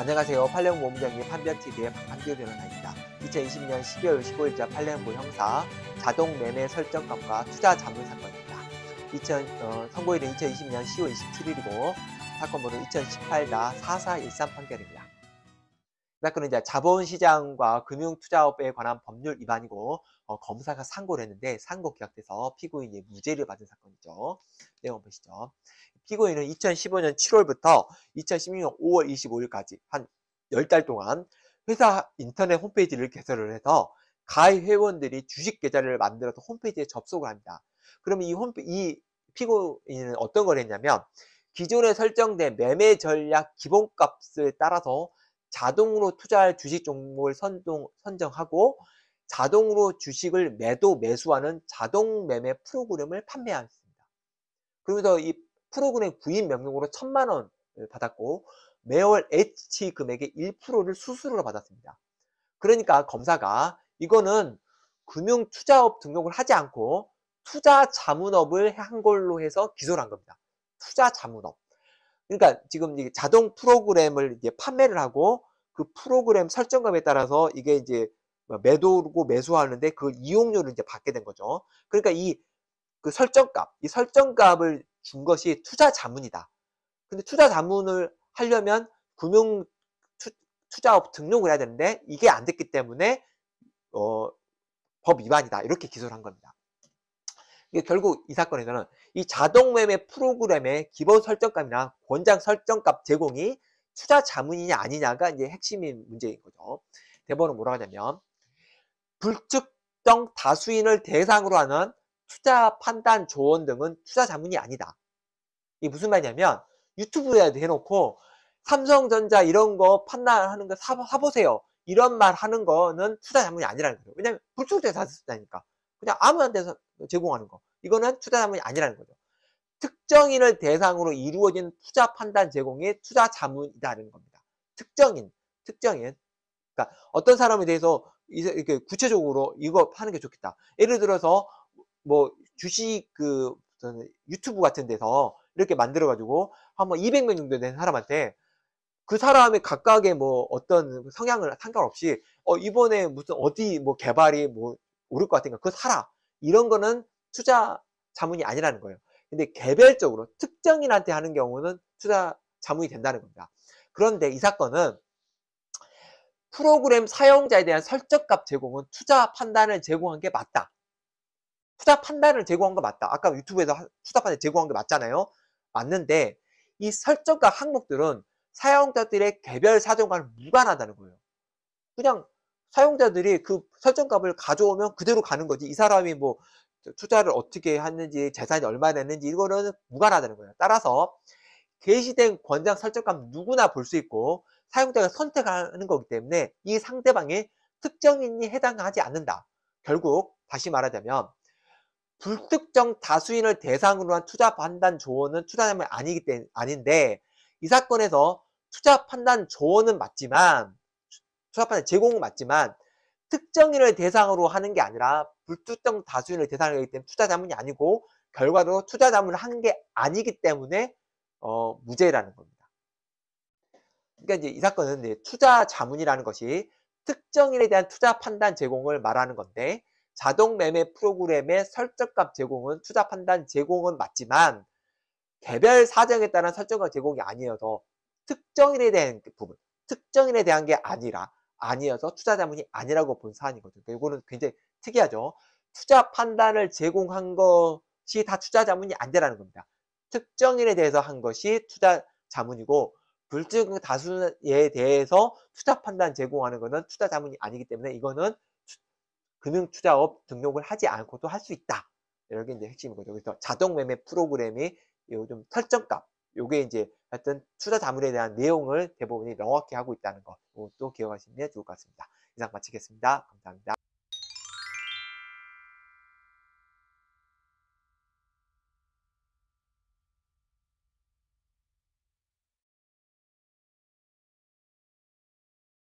안녕하세요. 팔레옹 모험장의 판별TV의 박한규 변호사입니다. 2020년 12월 15일자 팔레모 형사 자동 매매 설정감과 투자 자문 사건입니다. 2000, 어, 선고일은 2020년 10월 27일이고 사건번호 2 0 1 8 4413 판결입니다. 사건은 이제 자본시장과 금융투자업에 관한 법률 위반이고 어, 검사가 상고를 했는데 상고 기각돼서 피고인이 무죄를 받은 사건이죠. 내용 보시죠. 피고인은 2015년 7월부터 2016년 5월 25일까지 한 10달 동안 회사 인터넷 홈페이지를 개설을 해서 가입 회원들이 주식 계좌를 만들어서 홈페이지에 접속을 합니다. 그러면 이 홈페 이 피고인은 어떤 걸 했냐면 기존에 설정된 매매 전략 기본값을 따라서 자동으로 투자할 주식 종목을 선동, 선정하고 자동으로 주식을 매도 매수하는 자동 매매 프로그램을 판매하였습니다. 그러면서 이 프로그램 구입 명령으로 천만 원을 받았고 매월 H 금액의 1%를 수수료로 받았습니다. 그러니까 검사가 이거는 금융투자업 등록을 하지 않고 투자 자문업을 한 걸로 해서 기소를 한 겁니다. 투자 자문업. 그러니까 지금 자동 프로그램을 이제 판매를 하고 그 프로그램 설정값에 따라서 이게 이제 뭐 매도고 매수하는데 그 이용료를 이제 받게 된 거죠. 그러니까 이 그 설정값, 이 설정값을 준 것이 투자 자문이다. 근데 투자 자문을 하려면 금융 투자업 등록을 해야 되는데 이게 안 됐기 때문에 어, 법 위반이다 이렇게 기소를 한 겁니다. 결국 이 사건에서는 이 자동매매 프로그램의 기본 설정값이나 권장 설정값 제공이 투자 자문이냐 아니냐가 이제 핵심인 문제인 거죠. 대법원은 뭐라고 하냐면 불특정 다수인을 대상으로 하는 투자 판단 조언 등은 투자 자문이 아니다. 이게 무슨 말이냐면 유튜브에 해놓고 삼성전자 이런 거 판단하는 거 사, 사보세요. 이런 말 하는 거는 투자 자문이 아니라는 거죠. 왜냐면 불출제 사다니까. 그냥 아무한 테서 제공하는 거. 이거는 투자 자문이 아니라는 거죠. 특정인을 대상으로 이루어진 투자 판단 제공이 투자 자문이라는 겁니다. 특정인, 특정인. 그러니까 어떤 사람에 대해서 이렇게 구체적으로 이거 하는 게 좋겠다. 예를 들어서 뭐 주식 그 유튜브 같은 데서 이렇게 만들어가지고 한번 200명 정도 된 사람한테 그 사람의 각각의 뭐 어떤 성향을 상관없이 어 이번에 무슨 어디 뭐 개발이 뭐 오를 것 같으니까 그거 사라 이런 거는 투자 자문이 아니라는 거예요. 근데 개별적으로 특정인한테 하는 경우는 투자 자문이 된다는 겁니다. 그런데 이 사건은 프로그램 사용자에 대한 설정값 제공은 투자 판단을 제공한 게 맞다. 투자 판단을 제공한 거 맞다. 아까 유튜브에서 투자 판단 제공한 게 맞잖아요. 맞는데 이 설정과 항목들은 사용자들의 개별 사정과는 무관하다는 거예요. 그냥 사용자들이 그 설정값을 가져오면 그대로 가는 거지. 이 사람이 뭐 투자를 어떻게 했는지 재산이 얼마나 됐는지 이거는 무관하다는 거예요. 따라서 게시된 권장 설정값 누구나 볼 수 있고 사용자가 선택하는 거기 때문에 이 상대방의 특정인이 해당하지 않는다. 결국 다시 말하자면 불특정 다수인을 대상으로 한 투자 판단 조언은 투자 자문 아니기 때문에 아닌데 이 사건에서 투자 판단 조언은 맞지만 투자 판단 제공은 맞지만 특정인을 대상으로 하는 게 아니라 불특정 다수인을 대상으로 하기 때문에 투자 자문이 아니고 결과로 투자 자문을 한 게 아니기 때문에 어, 무죄라는 겁니다. 그러니까 이제 이 사건은 이제 투자 자문이라는 것이 특정인에 대한 투자 판단 제공을 말하는 건데 자동 매매 프로그램의 설정값 제공은 투자 판단 제공은 맞지만 개별 사정에 따른 설정값 제공이 아니어서 특정인에 대한 그 부분, 특정인에 대한 게 아니라 아니어서 투자 자문이 아니라고 본 사안이거든요. 그러니까 이거는 굉장히 특이하죠. 투자 판단을 제공한 것이 다 투자 자문이 안되라는 겁니다. 특정인에 대해서 한 것이 투자 자문이고 불증 다수에 대해서 투자 판단 제공하는 것은 투자 자문이 아니기 때문에 이거는 금융투자업 등록을 하지 않고도 할 수 있다. 이런 게 이제 핵심인 거죠. 그래서 자동 매매 프로그램이 요즘 설정값, 요게 이제 하여튼 투자 자문에 대한 내용을 대부분이 명확히 하고 있다는 거, 또 기억하시면 좋을 것 같습니다. 이상 마치겠습니다. 감사합니다.